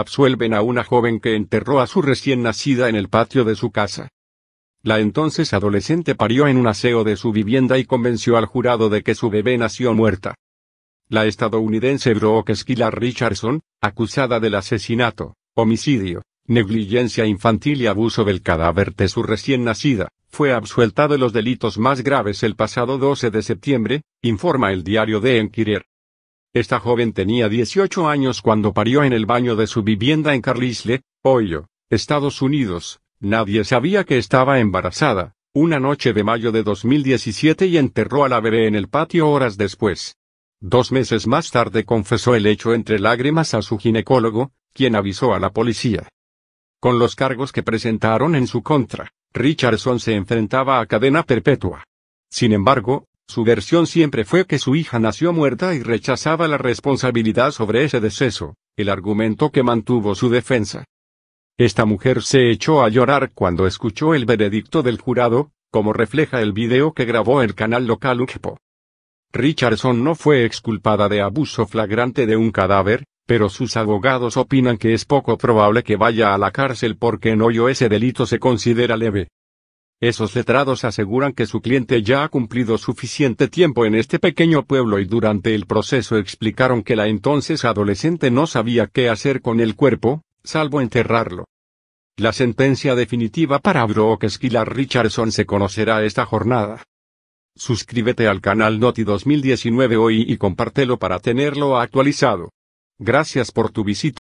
absuelven a una joven que enterró a su recién nacida en el patio de su casa. La entonces adolescente parió en un aseo de su vivienda y convenció al jurado de que su bebé nació muerta. La estadounidense Brooke Skylar Richardson, acusada del asesinato, homicidio, negligencia infantil y abuso del cadáver de su recién nacida, fue absuelta de los delitos más graves el pasado 12 de septiembre, informa el diario de Enquirer. Esta joven tenía 18 años cuando parió en el baño de su vivienda en Carlisle, Ohio, Estados Unidos. Nadie sabía que estaba embarazada. Una noche de mayo de 2017 y enterró a la bebé en el patio horas después. Dos meses más tarde confesó el hecho entre lágrimas a su ginecólogo, quien avisó a la policía. Con los cargos que presentaron en su contra, Richardson se enfrentaba a cadena perpetua. Sin embargo, su versión siempre fue que su hija nació muerta y rechazaba la responsabilidad sobre ese deceso, el argumento que mantuvo su defensa. Esta mujer se echó a llorar cuando escuchó el veredicto del jurado, como refleja el video que grabó el canal local UCPO. Richardson no fue exculpada de abuso flagrante de un cadáver, pero sus abogados opinan que es poco probable que vaya a la cárcel porque en hoyo ese delito se considera leve. Esos letrados aseguran que su cliente ya ha cumplido suficiente tiempo en este pequeño pueblo y durante el proceso explicaron que la entonces adolescente no sabía qué hacer con el cuerpo, salvo enterrarlo. La sentencia definitiva para Brooke Esquilar Richardson se conocerá esta jornada. Suscríbete al canal Noti 2019 hoy y compártelo para tenerlo actualizado. Gracias por tu visita.